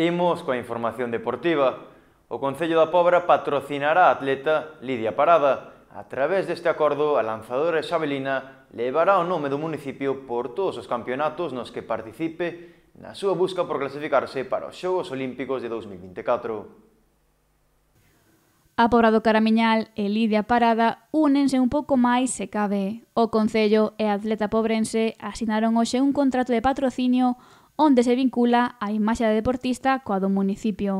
Imos coa información deportiva. O Concello da Pobra patrocinará a atleta Lidia Parada. A través deste acordo, a lanzadora Xabelina levará o nome do municipio por todos os campeonatos nos que participe na súa busca por clasificarse para os Xogos Olímpicos de 2024. A Pobra do Caramiñal e Lidia Parada únense un pouco máis se cabe. O Concello e a atleta pobrense asinaron hoxe un contrato de patrocinio onde se vincula a imaxe da deportista coa do municipio,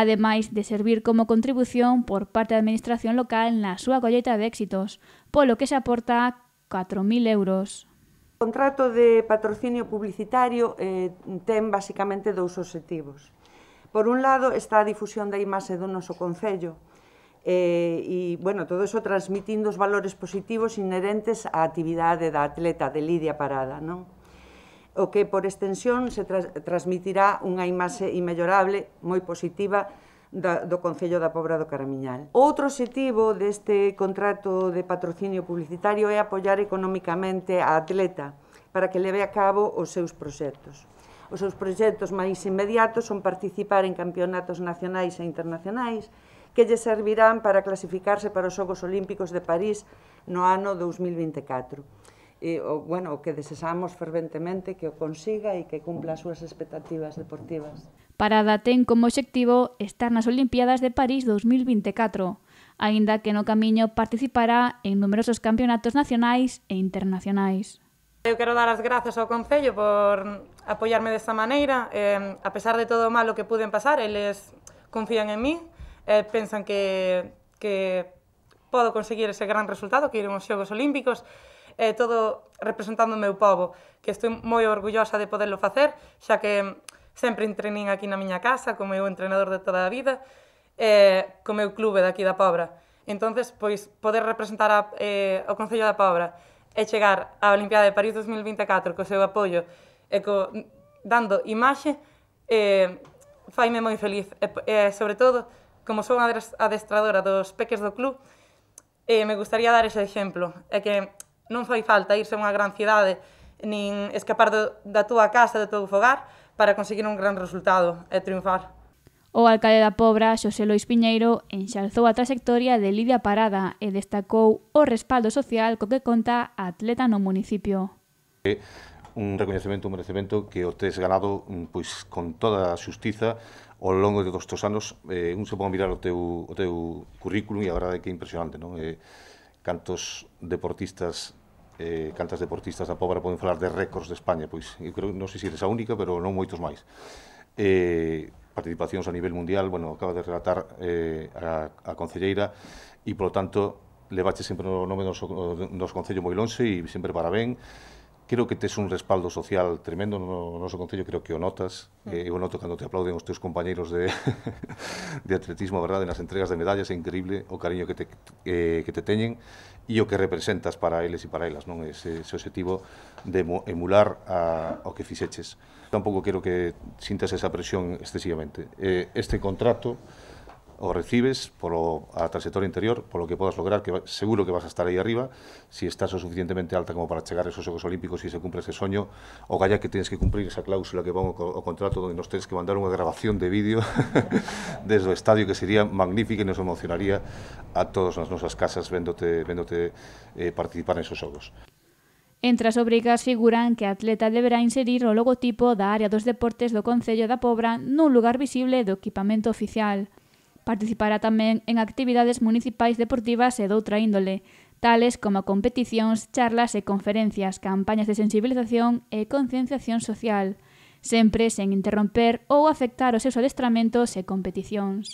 ademais de servir como contribución por parte da Administración local na súa colleita de éxitos, polo que se aporta 4.000 euros. O contrato de patrocinio publicitario eh, ten basicamente dous objetivos. Por un lado está a difusión da imaxe do noso Concello, eh, e, bueno, todo iso transmitindo os valores positivos inherentes á actividade da atleta de Lidia Parada, non? o que por extensión se tra transmitirá unha imaxe inmellorable, moi positiva, da, do Concello da Pobra do Caramiñal. Outro objetivo deste contrato de patrocinio publicitario é apoiar economicamente a atleta para que leve a cabo os seus proxectos. Os seus proxectos máis inmediatos son participar en campeonatos nacionais e internacionais que lle servirán para clasificarse para os Xogos Olímpicos de París no ano 2024 e, o, bueno, que desesamos ferventemente que o consiga e que cumpla as súas expectativas deportivas. Parada ten como obxectivo estar nas Olimpiadas de París 2024, aínda que no camiño participará en numerosos campeonatos nacionais e internacionais. Eu quero dar as grazas ao Concello por apoiarme desta maneira. Eh, a pesar de todo o malo que puden pasar, eles confían en mí, eh, pensan que, que podo conseguir ese gran resultado que iremos aos Xogos Olímpicos eh, todo representando o meu povo, que estou moi orgullosa de poderlo facer, xa que sempre entrenin aquí na miña casa, como eu entrenador de toda a vida, eh, co meu clube daqui da Pobra. Entonces, pois, poder representar a, eh, o Concello da Pobra e chegar á Olimpiada de París 2024 co seu apoio e co, dando imaxe, eh, faime moi feliz. E, e sobre todo, como sou unha adestradora dos peques do club, eh, me gustaría dar ese exemplo. É que non foi falta irse a unha gran cidade nin escapar do, da túa casa, do teu fogar, para conseguir un gran resultado e triunfar. O alcalde da Pobra, Xosé Lois Piñeiro, enxalzou a traxectoria de Lidia Parada e destacou o respaldo social co que conta a atleta no municipio. Eh, un reconhecimento, un merecemento que o tes ganado mm, pois, con toda a xustiza ao longo de dos teus anos. Eh, un se pode mirar o teu, o teu currículum e a verdade é que é impresionante. Non? Eh, cantos deportistas eh, cantas deportistas da Póvara poden falar de récords de España, pois eu creo, non sei se eres a única, pero non moitos máis. Eh, participacións a nivel mundial, bueno, acaba de relatar eh, a, a concelleira e, polo tanto, levaxe sempre o nome do nos do Concello moi e sempre para ben creo que tes un respaldo social tremendo no noso concello, creo que o notas, mm. eh, eu noto cando te aplauden os teus compañeiros de, de atletismo, verdade, nas entregas de medallas, é increíble o cariño que te, eh, que te teñen e o que representas para eles e para elas, non? Ese, ese objetivo de emular a, o que fixeches. Tampouco quero que sintas esa presión excesivamente. Eh, este contrato o recibes polo, a trayectoria interior, polo que podas lograr, que seguro que vas a estar aí arriba, si estás o suficientemente alta como para chegar a esos Xogos Olímpicos e se cumpre ese soño, o galla que tens que cumprir esa cláusula que pon o, o contrato onde nos tens que mandar unha grabación de vídeo desde o estadio que sería magnífico e nos emocionaría a todos nas nosas casas vendote, vendote eh, participar esos Xogos. Entre as obrigas figuran que a atleta deberá inserir o logotipo da área dos deportes do Concello da Pobra nun lugar visible do equipamento oficial. Participará tamén en actividades municipais deportivas e doutra índole, tales como competicións, charlas e conferencias, campañas de sensibilización e concienciación social, sempre sen interromper ou afectar os seus adestramentos e competicións.